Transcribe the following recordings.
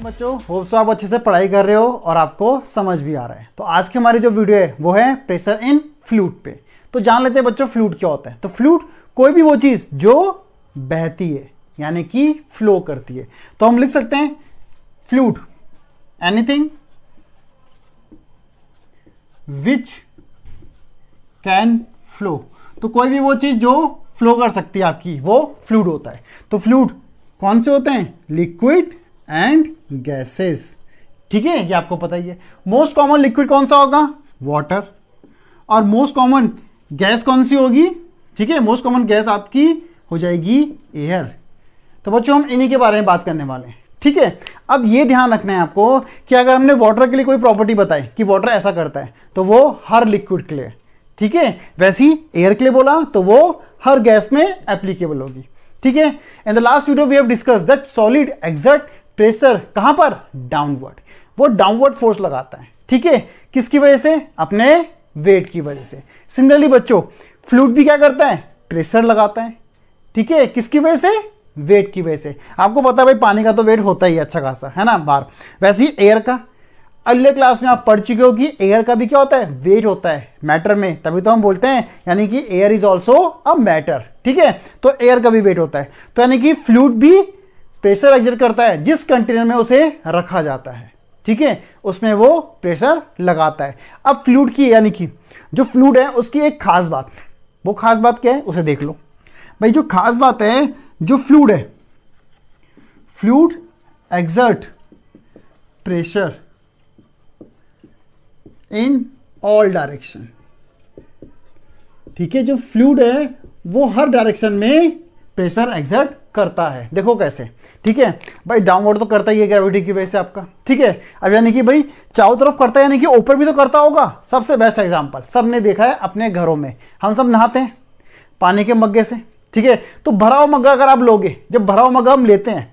तो बच्चों hope so तो आप अच्छे से पढ़ाई कर रहे हो और आपको समझ भी आ रहा है तो आज की हमारी जो वीडियो है वो है प्रेशर इन फ्लूट पे तो जान लेते हैं बच्चों फ्लूट क्या होता है तो फ्लूट कोई भी वो चीज़ जो बहती है यानी कि फ्लो करती है तो हम लिख सकते हैं fluid anything which can flow तो कोई भी वो चीज़ जो फ्लो कर सकती है आपकी वो फ्लूड होता है तो फ्लूड कौन से होते हैं लिक्विड एंड गैसेस ठीक है ये आपको पता ही है मोस्ट कॉमन लिक्विड कौन सा होगा वाटर और मोस्ट कॉमन गैस कौन सी होगी ठीक है मोस्ट कॉमन गैस आपकी हो जाएगी एयर तो बच्चों हम इन्हीं के बारे में बात करने वाले हैं ठीक है अब ये ध्यान रखना है आपको कि अगर हमने वाटर के लिए कोई प्रॉपर्टी बताई कि वाटर ऐसा करता है तो वो हर लिक्विड के लिए ठीक है वैसी एयर के लिए बोला तो वो हर गैस में एप्लीकेबल होगी ठीक है in the last video we have discuss that solid exert pressure कहां पर डाउनवर्ड वो डाउनवर्ड फोर्स लगाता है ठीक है किसकी वजह से अपने वेट की वजह से सिमिलरली बच्चों फ्लूड भी क्या करता है प्रेशर लगाता है ठीक है किसकी वजह से वेट की वजह से आपको पता है भाई पानी का तो वेट होता ही अच्छा खासा है ना बार वैसे ही एयर का अगले क्लास में आप पढ़ चुके हो कि एयर का भी क्या होता है वेट होता है मैटर में तभी तो हम बोलते हैं यानी कि air is also a matter ठीक है तो एयर का भी वेट होता है तो यानी कि फ्लूड भी प्रेशर एग्जिट करता है जिस कंटेनर में उसे रखा जाता है ठीक है उसमें वो प्रेशर लगाता है अब फ्लूड की यानी कि जो फ्लूड है उसकी एक खास बात वो खास बात क्या है उसे देख लो भाई जो खास बात है जो फ्लूड है fluid exert pressure in all direction ठीक है जो फ्लूड है वो हर डायरेक्शन में प्रेशर एग्जर्ट करता है देखो कैसे ठीक है भाई डाउनवर्ड तो करता ही है ग्रेविटी की वजह से आपका ठीक है अब यानी कि भाई चारों तरफ करता है यानी कि ऊपर भी तो करता होगा सबसे बेस्ट एग्जाम्पल सब ने देखा है अपने घरों में हम सब नहाते हैं पानी के मग्गे से ठीक है तो भरा हुआ मग्गा अगर आप लोगे जब भरा हुआ मग्गा हम लेते हैं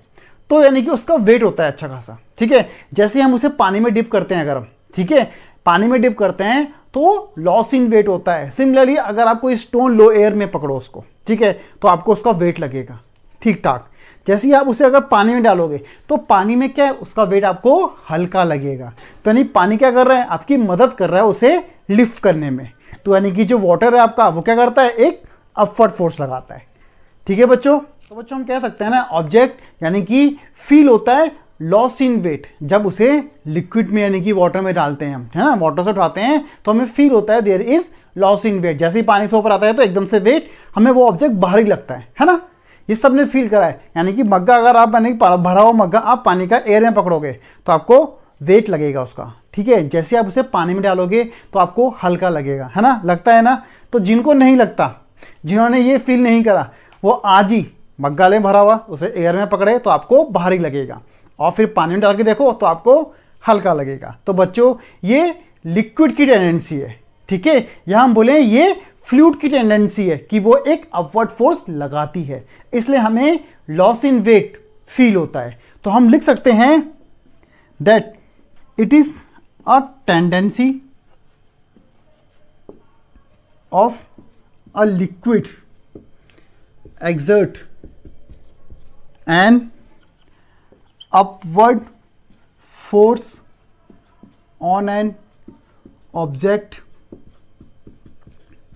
तो यानी कि उसका वेट होता है अच्छा खासा ठीक है जैसे हम उसे पानी में डिप करते हैं अगर हम ठीक है पानी में डिप करते हैं तो लॉस इन वेट होता है सिमिलरली अगर आप कोई स्टोन लो एयर में पकड़ो उसको ठीक है तो आपको उसका वेट लगेगा ठीक ठाक जैसे ही आप उसे अगर पानी में डालोगे तो पानी में क्या है उसका वेट आपको हल्का लगेगा तो यानी पानी क्या कर रहा है आपकी मदद कर रहा है उसे लिफ्ट करने में तो यानी कि जो वाटर है आपका वो क्या करता है एक अपवर्ड फोर्स लगाता है ठीक है बच्चों तो बच्चों हम कह सकते हैं ना ऑब्जेक्ट यानी कि फील होता है लॉस इन वेट जब उसे लिक्विड में यानी कि वाटर में डालते हैं हम है ना वाटर से उठाते हैं तो हमें फील होता है there is loss in weight जैसे ही पानी से ऊपर आता है तो एकदम से वेट हमें वो ऑब्जेक्ट बाहर ही लगता है है ना ये सब ने फील करा है यानी कि मग्गा अगर आप मैंने भरा हुआ मग्गा आप पानी का एयर में पकड़ोगे तो आपको वेट लगेगा उसका ठीक है जैसे आप उसे पानी में डालोगे तो आपको हल्का लगेगा है ना लगता है ना तो जिनको नहीं लगता जिन्होंने ये फील नहीं करा वो आज ही मग्गा ले भरा हुआ उसे एयर में पकड़े तो आपको भारी लगेगा और फिर पानी में डाल के देखो तो आपको हल्का लगेगा तो बच्चों ये लिक्विड की टेंडेंसी है ठीक है या हम बोले ये फ्लूड की टेंडेंसी है कि वो एक अपवर्ड फोर्स लगाती है इसलिए हमें लॉस इन वेट फील होता है तो हम लिख सकते हैं that it is a tendency of a liquid exert and upward force on an object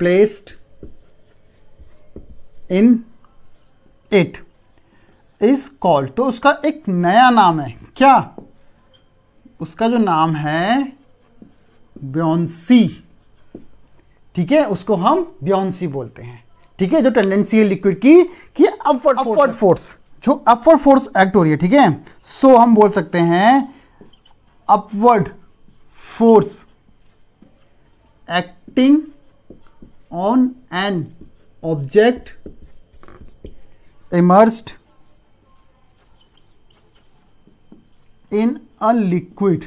placed in it is called तो उसका एक नया नाम है क्या उसका जो नाम है ब्योन्सी ठीक है उसको हम ब्योन्सी बोलते हैं ठीक है जो टेंडेंसी है लिक्विड की कि अपवर्ड अपवर्ड फोर्स जो अपवर्ड फोर्स एक्ट हो रही है ठीक है सो हम बोल सकते हैं upward force acting on an object immersed in a liquid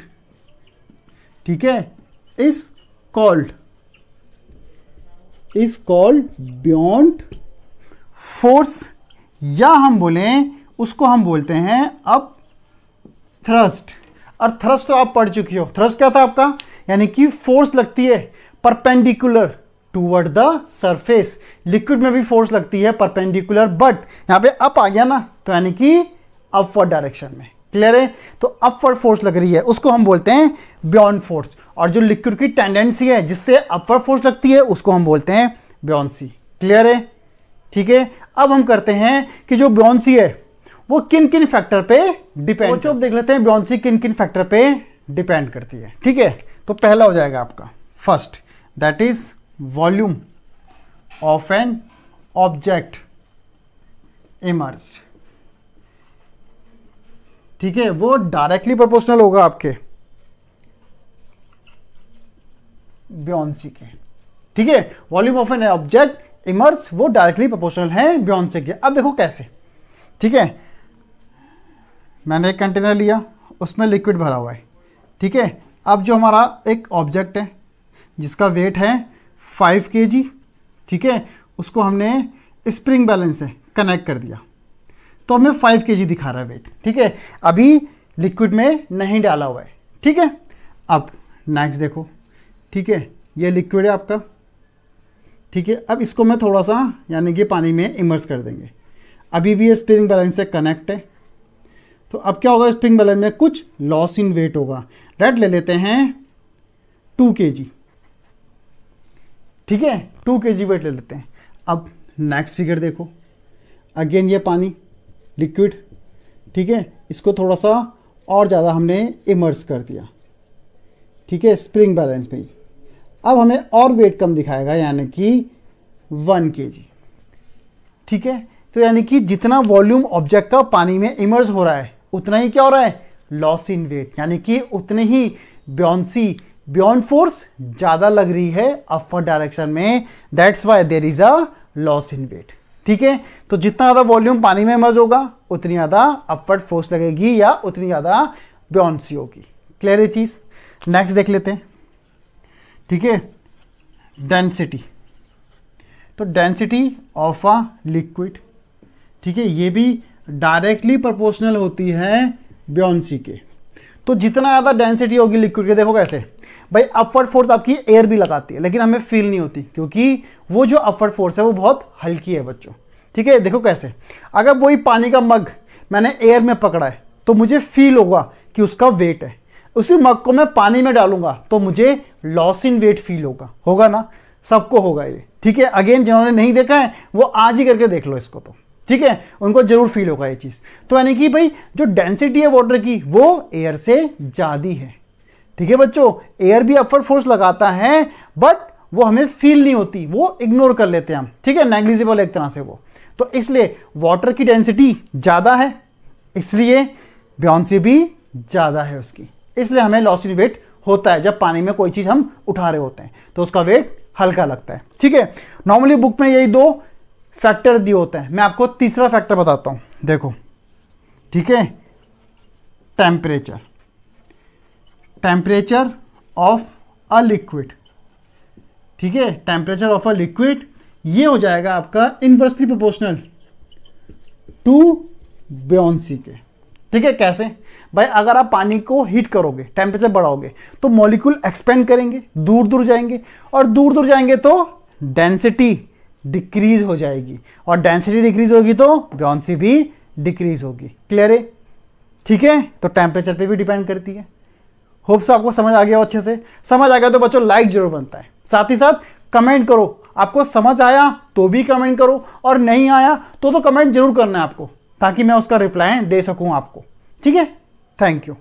ठीक है इस कॉल्ड इस कॉल्ड बियॉन्ड फोर्स या हम बोले उसको हम बोलते हैं अब थ्रस्ट और थ्रस्ट तो आप पढ़ चुकी हो थ्रस्ट क्या था आपका यानी कि फोर्स लगती है perpendicular toward the surface liquid में भी फोर्स लगती है परपेंडिकुलर बट यहां पे अप आ गया ना तो यानी कि अपवर्ड डायरेक्शन में क्लियर है तो अपवर्ड फोर्स लग रही है उसको हम बोलते हैं बियॉन्ड फोर्स और जो लिक्विड की टेंडेंसी है जिससे अपवर्ड फोर्स लगती है उसको हम बोलते हैं बियॉन्सी क्लियर है ठीक है अब हम करते हैं कि जो बियॉन्सी है वो किन किन फैक्टर पे डिपेंड तो देख लेते हैं बियॉन्सी किन किन फैक्टर पे डिपेंड करती है ठीक है तो पहला हो जाएगा आपका first that is volume of an object emerge ठीक है वो डायरेक्टली प्रोपोर्शनल होगा आपके ब्योन्सी के ठीक है volume of an object immerse वो डायरेक्टली प्रोपोर्शनल है ब्योन्सी के अब देखो कैसे ठीक है मैंने एक कंटेनर लिया उसमें लिक्विड भरा हुआ है ठीक है अब जो हमारा एक ऑब्जेक्ट है जिसका वेट है फाइव के जी ठीक है उसको हमने स्प्रिंग बैलेंस से कनेक्ट कर दिया तो हमें फाइव के जी दिखा रहा है वेट ठीक है अभी लिक्विड में नहीं डाला हुआ है ठीक है अब नेक्स्ट देखो ठीक है ये लिक्विड है आपका ठीक है अब इसको मैं थोड़ा सा यानी कि पानी में इमर्स कर देंगे अभी भी ये स्प्रिंग बैलेंस से कनेक्ट है तो अब क्या होगा स्प्रिंग बैलेंस में कुछ लॉस इन वेट होगा रेड ले लेते हैं टू के जी ठीक है टू के जी वेट ले लेते हैं अब नेक्स्ट फिगर देखो अगेन ये पानी लिक्विड ठीक है इसको थोड़ा सा और ज़्यादा हमने इमर्स कर दिया ठीक है स्प्रिंग बैलेंस में ही अब हमें और वेट कम दिखाएगा यानी कि वन के जी ठीक है तो यानी कि जितना वॉल्यूम ऑब्जेक्ट का पानी में इमर्स हो रहा है उतना ही क्या हो रहा है लॉस इन वेट यानी कि उतने ही ब्योन्सी बियॉन्ड फोर्स ज्यादा लग रही है अपर डायरेक्शन में that's why there is a loss in weight ठीक है तो जितना ज़्यादा वॉल्यूम पानी में मर्ज होगा उतनी ज़्यादा अपवर्ड फोर्स लगेगी या उतनी ज़्यादा ब्योन्सी होगी क्लियर है चीज़ नेक्स्ट देख लेते हैं ठीक है डेंसिटी तो डेंसिटी ऑफ अ लिक्विड ठीक है ये भी डायरेक्टली प्रोपोर्शनल होती है ब्योन्सी के तो जितना ज़्यादा डेंसिटी होगी लिक्विड के देखो कैसे भाई अपवर्ड फोर्स आपकी एयर भी लगाती है लेकिन हमें फील नहीं होती क्योंकि वो जो अपवर्ड फोर्स है वो बहुत हल्की है बच्चों ठीक है देखो कैसे अगर वही पानी का मग मैंने एयर में पकड़ा है तो मुझे फील होगा कि उसका वेट है उसी मग को मैं पानी में डालूंगा तो मुझे लॉस इन वेट फील होगा होगा ना सबको होगा ये ठीक है अगेन जिन्होंने नहीं देखा है वो आज ही करके देख लो इसको तो ठीक है उनको जरूर फील होगा ये चीज़ तो यानी कि भाई जो डेंसिटी है वाटर की वो एयर से ज़्यादा है ठीक है बच्चों एयर भी अपर फोर्स लगाता है बट वो हमें फील नहीं होती वो इग्नोर कर लेते हैं हम ठीक है नेग्लिजिबल एक तरह से वो तो इसलिए वाटर की डेंसिटी ज़्यादा है इसलिए ब्योंसी भी ज़्यादा है उसकी इसलिए हमें लॉस इन वेट होता है जब पानी में कोई चीज़ हम उठा रहे होते हैं तो उसका वेट हल्का लगता है ठीक है नॉर्मली बुक में यही दो फैक्टर दिए होते हैं मैं आपको तीसरा फैक्टर बताता हूं देखो ठीक है temperature temperature of a liquid ठीक है टेम्परेचर ऑफ अ लिक्विड ये हो जाएगा आपका इनवर्सली प्रोपोर्शनल टू ब्योन्सी के ठीक है कैसे भाई अगर आप पानी को हीट करोगे टेम्परेचर बढ़ाओगे तो मॉलिक्यूल एक्सपेंड करेंगे दूर दूर जाएंगे और दूर दूर जाएंगे तो डेंसिटी डिक्रीज हो जाएगी और डेंसिटी डिक्रीज होगी तो ब्योन्सी भी डिक्रीज होगी क्लियर है ठीक है तो टेम्परेचर पे भी डिपेंड करती है होप सो आपको समझ आ गया अच्छे से समझ आ गया तो बच्चों लाइक जरूर बनता है साथ ही साथ कमेंट करो आपको समझ आया तो भी कमेंट करो और नहीं आया तो तो कमेंट जरूर करना है आपको ताकि मैं उसका रिप्लाई दे सकूं आपको ठीक है थैंक यू